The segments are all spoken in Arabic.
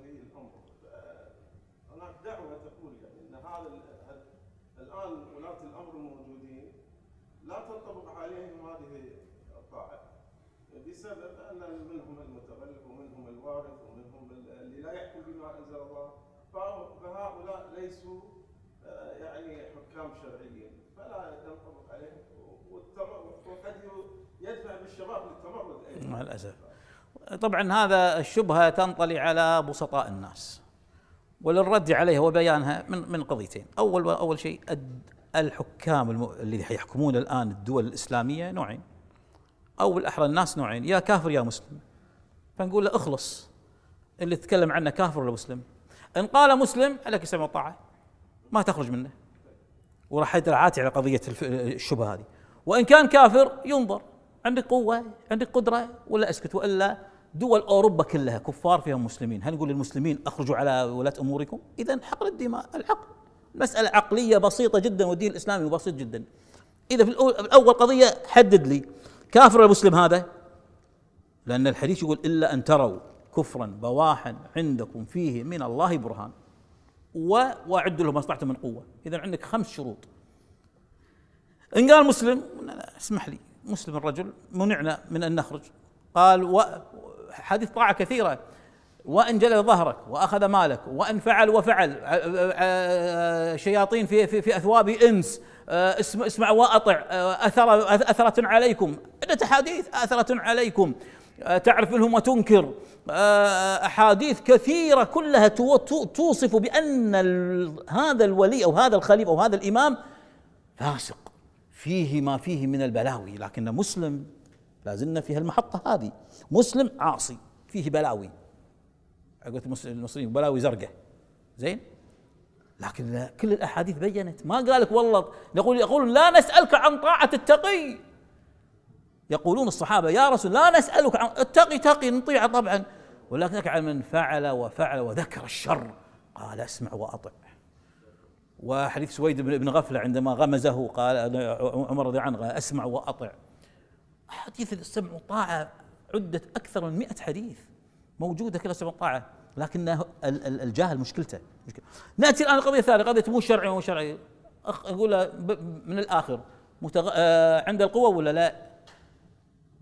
هذه الامور هناك دعوه تقول يعني ان هذا الان ولاه الامر الموجودين لا تنطبق عليهم هذه الطاعه بسبب ان منهم المتغلب ومنهم الوارث ومنهم اللي لا يحكم بما انزل الله فهؤلاء ليسوا آه، يعني حكام شرعيين فلا ينطبق عليهم وقد يدفع بالشباب للتمرد ايضا مع الاسف طبعا هذا الشبهه تنطلي على بسطاء الناس وللرد عليها وبيانها من من قضيتين، اول اول شيء الحكام اللي يحكمون الان الدول الاسلاميه نوعين او بالاحرى الناس نوعين يا كافر يا مسلم فنقول له اخلص اللي تتكلم عنه كافر ولا مسلم؟ ان قال مسلم عليك السمع والطاعه ما تخرج منه وراح يتعاتي على قضيه الشبهه هذه وان كان كافر ينظر عندك قوه عندك قدره ولا اسكت والا دول اوروبا كلها كفار فيها مسلمين، هل نقول للمسلمين اخرجوا على ولاة اموركم؟ اذا حقر الدماء العقل. مسألة عقلية بسيطة جدا والدين الاسلامي بسيط جدا. اذا في الاول قضية حدد لي كافر المسلم هذا؟ لان الحديث يقول الا ان تروا كفرا بواحا عندكم فيه من الله برهان. واعدوا له ما استطعتم من قوة، اذا عندك خمس شروط. ان قال مسلم اسمح لي مسلم الرجل منعنا من ان نخرج قال و حديث طاعة كثيرة وان جلل ظهرك واخذ مالك وان فعل وفعل شياطين في في, في اثواب انس آه، اسمع واطع آه، اثر اثرة عليكم عدة احاديث اثرة عليكم آه، تعرف منهم وتنكر احاديث كثيره كلها توصف بان هذا الولي او هذا الخليفه او هذا الامام فاسق فيه ما فيه من البلاوي لكن مسلم لازلنا في هالمحطة هذه مسلم عاصي فيه بلاوي قلت المصريين بلاوي زرقاء زين لكن كل الاحاديث بينت ما قال لك والله يقول يقول لا نسالك عن طاعه التقي يقولون الصحابه يا رسول لا نسالك عن التقي تقي نطيعه طبعا ولكنك عن من فعل وفعل وذكر الشر قال اسمع واطع وحديث سويد بن غفله عندما غمزه قال عمر رضي عنه اسمع واطع أحاديث السمع والطاعة عدت أكثر من مئة حديث موجودة كلها سمع والطاعة لكن الجاهل مشكلته مشكلة. نأتي الآن القضية الثانية قضية مو شرعي مو شرعي أقول من الآخر متغ... آه عند القوة ولا لا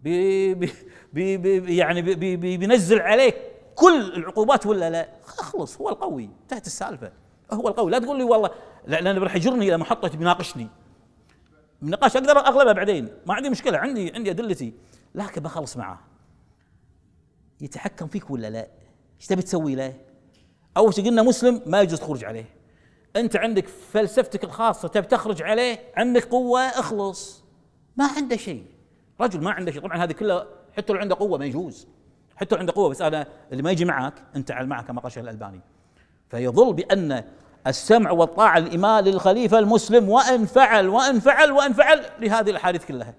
بي بي بي بي يعني بي بي بي بينزل عليك كل العقوبات ولا لا اخلص هو القوي انتهت السالفه هو القوي لا تقول لي والله لأنه راح يجرني الى محطه بيناقشني النقاش اقدر اغلبها بعدين ما عندي مشكله عندي عندي ادلتي لكن بخلص معاه يتحكم فيك ولا لا؟ ايش تبي تسوي له؟ اول شيء قلنا مسلم ما يجوز تخرج عليه انت عندك فلسفتك الخاصه تبي تخرج عليه عندك قوه اخلص ما عنده شيء رجل ما عنده شيء طبعا هذه كلها حتى لو عنده قوه ما يجوز حتى لو عنده قوه بس انا اللي ما يجي معك انت على معك كما قال الشيخ الالباني فيظل بان السمع والطاعة الايمان للخليفة المسلم وإن فعل وإن فعل وإن فعل لهذه الأحاديث كلها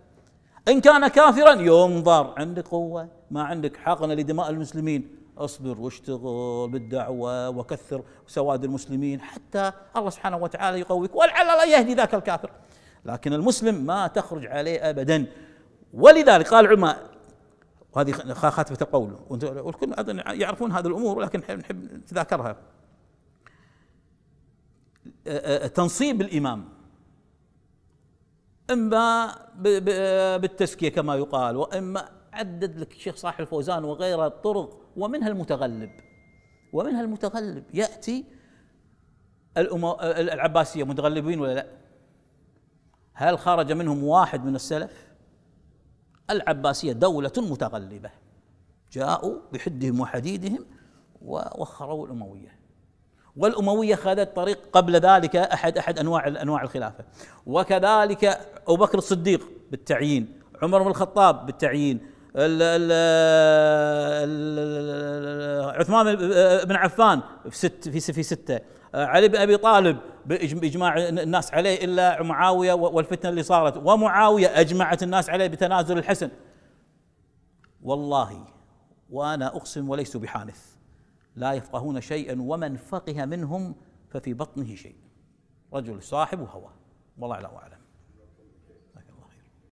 إن كان كافرا ينظر عندك قوة ما عندك حقنا لدماء المسلمين اصبر واشتغل بالدعوة وكثر سواد المسلمين حتى الله سبحانه وتعالى يقويك ولعل الله يهدي ذاك الكافر لكن المسلم ما تخرج عليه أبدا ولذلك قال العلماء وهذه خاتمة القول والكل يعرفون هذه الأمور لكن نحب نتذاكرها تنصيب الامام اما بالتزكيه كما يقال واما عدد لك الشيخ صاحب الفوزان وغيره الطرق ومنها المتغلب ومنها المتغلب ياتي العباسيه متغلبين ولا لا؟ هل خرج منهم واحد من السلف؟ العباسيه دوله متغلبه جاءوا بحدهم وحديدهم ووخروا الامويه والأموية خذت طريق قبل ذلك أحد أحد أنواع أنواع الخلافة وكذلك أبو بكر الصديق بالتعيين عمر بن الخطاب بالتعيين عثمان بن عفان في ست في في سته علي بن ابي طالب باجماع الناس عليه الا معاويه والفتنه اللي صارت ومعاويه اجمعت الناس عليه بتنازل الحسن والله وانا اقسم وليس بحانث لا يفقهون شيئا ومن فقه منهم ففي بطنه شيء رجل صاحب هواه والله أعلم